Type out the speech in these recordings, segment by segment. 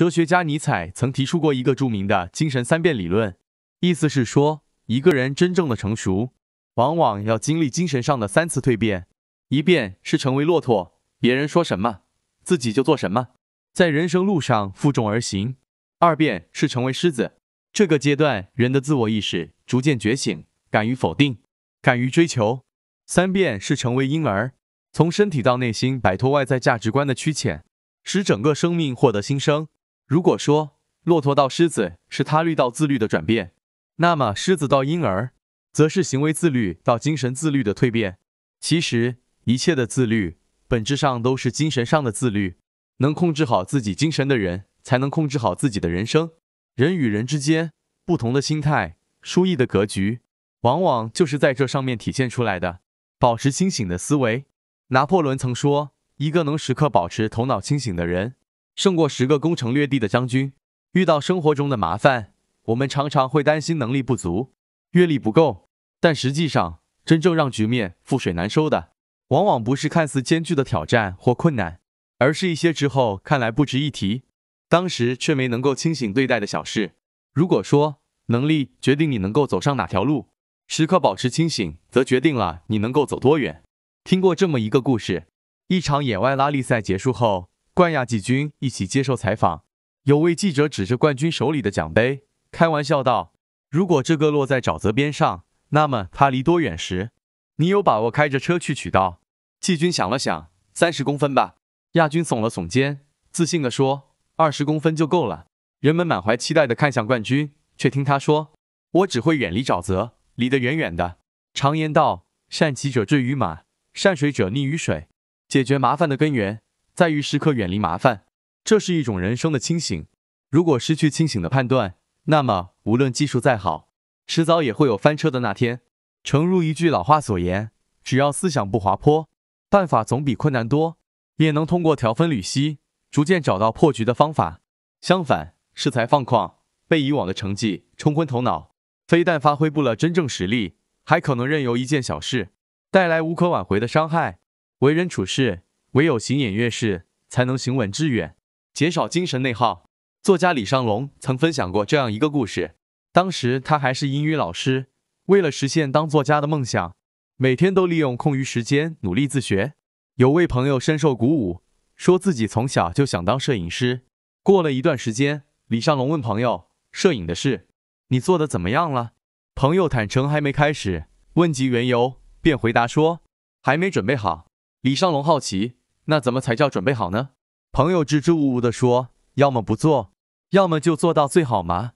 哲学家尼采曾提出过一个著名的“精神三变”理论，意思是说，一个人真正的成熟，往往要经历精神上的三次蜕变：一变是成为骆驼，别人说什么，自己就做什么，在人生路上负重而行；二变是成为狮子，这个阶段人的自我意识逐渐觉醒，敢于否定，敢于追求；三变是成为婴儿，从身体到内心摆脱外在价值观的屈遣。使整个生命获得新生。如果说骆驼到狮子是他律到自律的转变，那么狮子到婴儿，则是行为自律到精神自律的蜕变。其实，一切的自律本质上都是精神上的自律。能控制好自己精神的人，才能控制好自己的人生。人与人之间不同的心态、书意的格局，往往就是在这上面体现出来的。保持清醒的思维，拿破仑曾说：“一个能时刻保持头脑清醒的人。”胜过十个攻城略地的将军。遇到生活中的麻烦，我们常常会担心能力不足、阅历不够。但实际上，真正让局面覆水难收的，往往不是看似艰巨的挑战或困难，而是一些之后看来不值一提、当时却没能够清醒对待的小事。如果说能力决定你能够走上哪条路，时刻保持清醒则决定了你能够走多远。听过这么一个故事：一场野外拉力赛结束后。冠亚季军一起接受采访，有位记者指着冠军手里的奖杯开玩笑道：“如果这个落在沼泽边上，那么它离多远时，你有把握开着车去取到？”季军想了想，三十公分吧。亚军耸了耸肩，自信地说：“二十公分就够了。”人们满怀期待地看向冠军，却听他说：“我只会远离沼泽，离得远远的。”常言道：“善骑者坠于马，善水者溺于水。”解决麻烦的根源。在于时刻远离麻烦，这是一种人生的清醒。如果失去清醒的判断，那么无论技术再好，迟早也会有翻车的那天。诚如一句老话所言：“只要思想不滑坡，办法总比困难多。”也能通过调分缕析，逐渐找到破局的方法。相反，恃才放旷，被以往的成绩冲昏头脑，非但发挥不了真正实力，还可能任由一件小事带来无可挽回的伤害。为人处事。唯有行演月事，才能行稳致远，减少精神内耗。作家李尚龙曾分享过这样一个故事：当时他还是英语老师，为了实现当作家的梦想，每天都利用空余时间努力自学。有位朋友深受鼓舞，说自己从小就想当摄影师。过了一段时间，李尚龙问朋友：“摄影的事，你做的怎么样了？”朋友坦诚还没开始。问及缘由，便回答说：“还没准备好。”李尚龙好奇。那怎么才叫准备好呢？朋友支支吾吾地说：“要么不做，要么就做到最好嘛，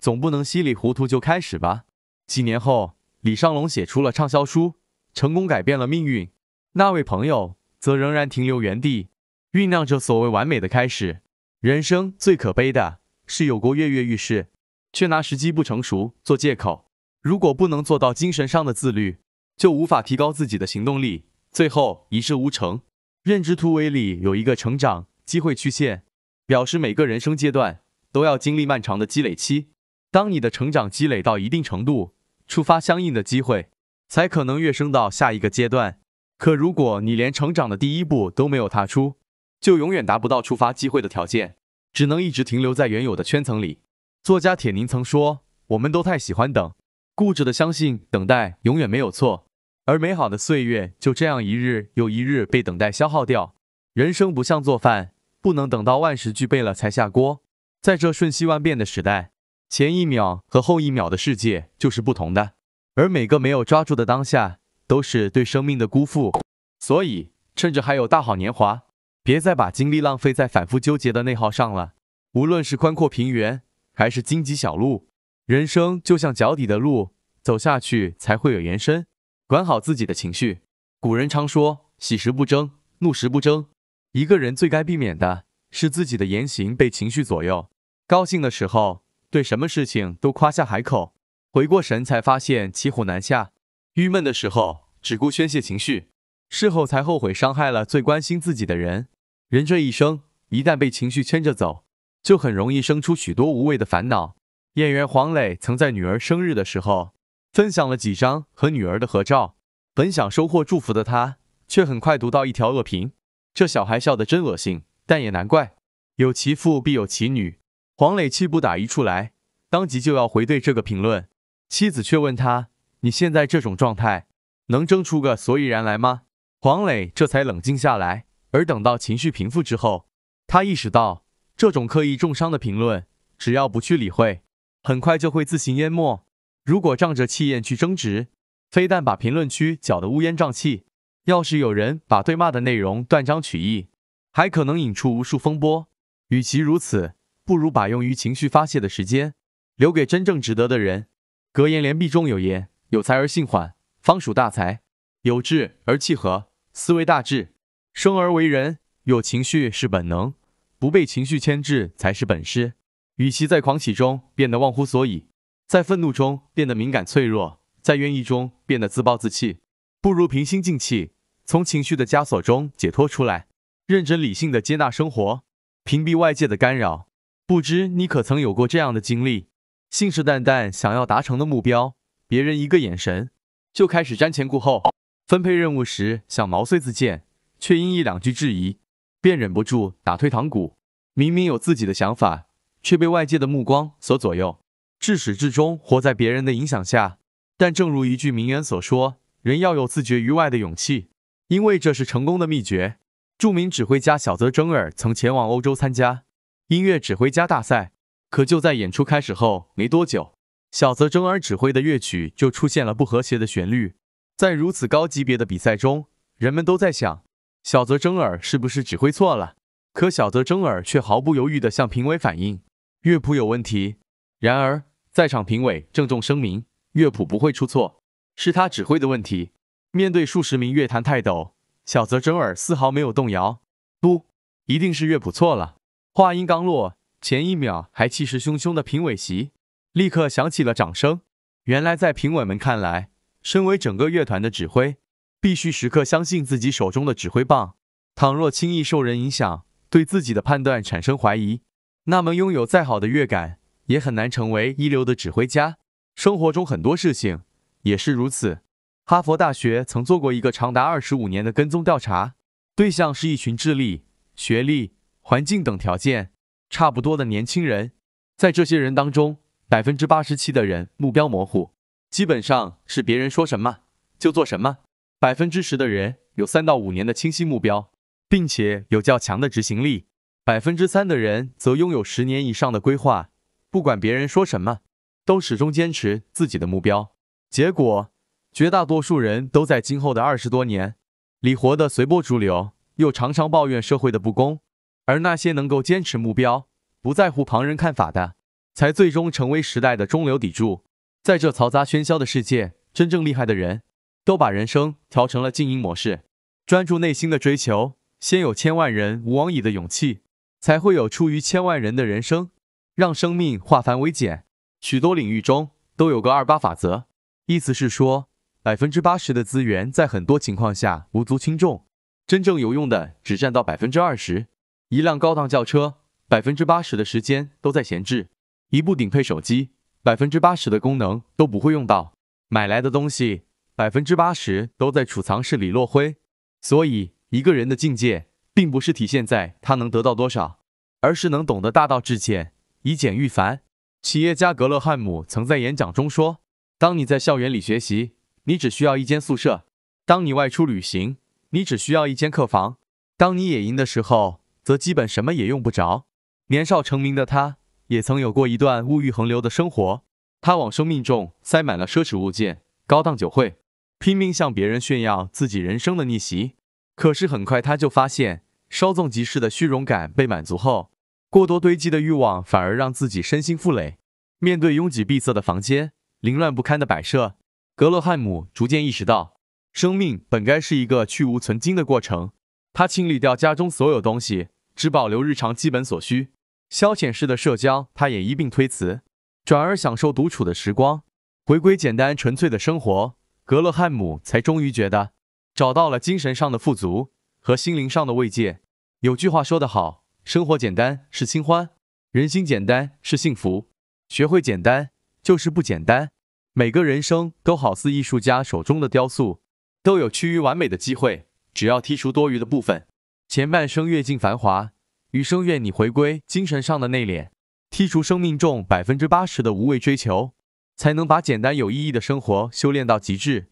总不能稀里糊涂就开始吧。”几年后，李尚龙写出了畅销书，成功改变了命运。那位朋友则仍然停留原地，酝酿着所谓完美的开始。人生最可悲的是有过跃跃欲试，却拿时机不成熟做借口。如果不能做到精神上的自律，就无法提高自己的行动力，最后一事无成。认知突围里有一个成长机会曲线，表示每个人生阶段都要经历漫长的积累期。当你的成长积累到一定程度，触发相应的机会，才可能跃升到下一个阶段。可如果你连成长的第一步都没有踏出，就永远达不到触发机会的条件，只能一直停留在原有的圈层里。作家铁凝曾说：“我们都太喜欢等，固执的相信等待永远没有错。”而美好的岁月就这样一日又一日被等待消耗掉。人生不像做饭，不能等到万事俱备了才下锅。在这瞬息万变的时代，前一秒和后一秒的世界就是不同的。而每个没有抓住的当下，都是对生命的辜负。所以，趁着还有大好年华，别再把精力浪费在反复纠结的内耗上了。无论是宽阔平原，还是荆棘小路，人生就像脚底的路，走下去才会有延伸。管好自己的情绪。古人常说：“喜时不争，怒时不争。”一个人最该避免的是自己的言行被情绪左右。高兴的时候，对什么事情都夸下海口；回过神才发现骑虎难下。郁闷的时候，只顾宣泄情绪，事后才后悔伤害了最关心自己的人。人这一生，一旦被情绪牵着走，就很容易生出许多无谓的烦恼。演员黄磊曾在女儿生日的时候。分享了几张和女儿的合照，本想收获祝福的他，却很快读到一条恶评：“这小孩笑得真恶心。”但也难怪，有其父必有其女。黄磊气不打一处来，当即就要回怼这个评论。妻子却问他：“你现在这种状态，能争出个所以然来吗？”黄磊这才冷静下来。而等到情绪平复之后，他意识到，这种刻意重伤的评论，只要不去理会，很快就会自行淹没。如果仗着气焰去争执，非但把评论区搅得乌烟瘴气，要是有人把对骂的内容断章取义，还可能引出无数风波。与其如此，不如把用于情绪发泄的时间留给真正值得的人。格言联璧中有言：“有才而性缓，方属大才；有志而气和，思维大志。”生而为人，有情绪是本能，不被情绪牵制才是本事。与其在狂喜中变得忘乎所以，在愤怒中变得敏感脆弱，在怨意中变得自暴自弃，不如平心静气，从情绪的枷锁中解脱出来，认真理性的接纳生活，屏蔽外界的干扰。不知你可曾有过这样的经历？信誓旦旦想要达成的目标，别人一个眼神就开始瞻前顾后；分配任务时想毛遂自荐，却因一两句质疑便忍不住打退堂鼓。明明有自己的想法，却被外界的目光所左右。至始至终活在别人的影响下，但正如一句名言所说：“人要有自觉于外的勇气，因为这是成功的秘诀。”著名指挥家小泽征尔曾前往欧洲参加音乐指挥家大赛，可就在演出开始后没多久，小泽征尔指挥的乐曲就出现了不和谐的旋律。在如此高级别的比赛中，人们都在想小泽征尔是不是指挥错了，可小泽征尔却毫不犹豫地向评委反映乐谱有问题。然而。在场评委郑重声明：乐谱不会出错，是他指挥的问题。面对数十名乐坛泰斗，小泽征尔丝毫没有动摇。不，一定是乐谱错了。话音刚落，前一秒还气势汹汹的评委席，立刻响起了掌声。原来，在评委们看来，身为整个乐团的指挥，必须时刻相信自己手中的指挥棒。倘若轻易受人影响，对自己的判断产生怀疑，那么拥有再好的乐感。也很难成为一流的指挥家。生活中很多事情也是如此。哈佛大学曾做过一个长达二十五年的跟踪调查，对象是一群智力、学历、环境等条件差不多的年轻人。在这些人当中，百分之八十七的人目标模糊，基本上是别人说什么就做什么；百分之十的人有三到五年的清晰目标，并且有较强的执行力；百分之三的人则拥有十年以上的规划。不管别人说什么，都始终坚持自己的目标。结果，绝大多数人都在今后的二十多年里活得随波逐流，又常常抱怨社会的不公。而那些能够坚持目标、不在乎旁人看法的，才最终成为时代的中流砥柱。在这嘈杂喧嚣的世界，真正厉害的人都把人生调成了静音模式，专注内心的追求。先有千万人无往矣的勇气，才会有出于千万人的人生。让生命化繁为简，许多领域中都有个二八法则，意思是说，百分之八十的资源在很多情况下无足轻重，真正有用的只占到百分之二十。一辆高档轿车，百分之八十的时间都在闲置；一部顶配手机，百分之八十的功能都不会用到。买来的东西，百分之八十都在储藏室里落灰。所以，一个人的境界，并不是体现在他能得到多少，而是能懂得大道至简。以简驭繁。企业家格勒汉姆曾在演讲中说：“当你在校园里学习，你只需要一间宿舍；当你外出旅行，你只需要一间客房；当你野营的时候，则基本什么也用不着。”年少成名的他，也曾有过一段物欲横流的生活。他往生命中塞满了奢侈物件、高档酒会，拼命向别人炫耀自己人生的逆袭。可是很快他就发现，稍纵即逝的虚荣感被满足后。过多堆积的欲望反而让自己身心负累。面对拥挤闭塞的房间、凌乱不堪的摆设，格勒汉姆逐渐意识到，生命本该是一个去无存精的过程。他清理掉家中所有东西，只保留日常基本所需。消遣式的社交，他也一并推辞，转而享受独处的时光，回归简单纯粹的生活。格勒汉姆才终于觉得，找到了精神上的富足和心灵上的慰藉。有句话说得好。生活简单是清欢，人心简单是幸福。学会简单，就是不简单。每个人生都好似艺术家手中的雕塑，都有趋于完美的机会，只要剔除多余的部分。前半生阅尽繁华，余生愿你回归精神上的内敛，剔除生命中百分之八十的无谓追求，才能把简单有意义的生活修炼到极致。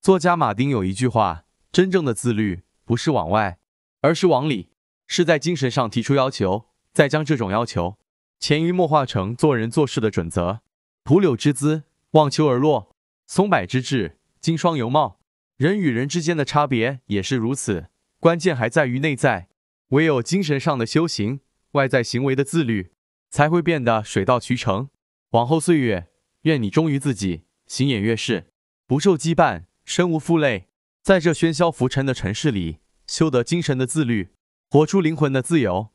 作家马丁有一句话：“真正的自律不是往外，而是往里。”是在精神上提出要求，再将这种要求潜移默化成做人做事的准则。蒲柳之姿，望秋而落；松柏之志，经霜犹茂。人与人之间的差别也是如此，关键还在于内在。唯有精神上的修行，外在行为的自律，才会变得水到渠成。往后岁月，愿你忠于自己，行也越世，不受羁绊，身无负累。在这喧嚣浮沉的城市里，修得精神的自律。活出灵魂的自由。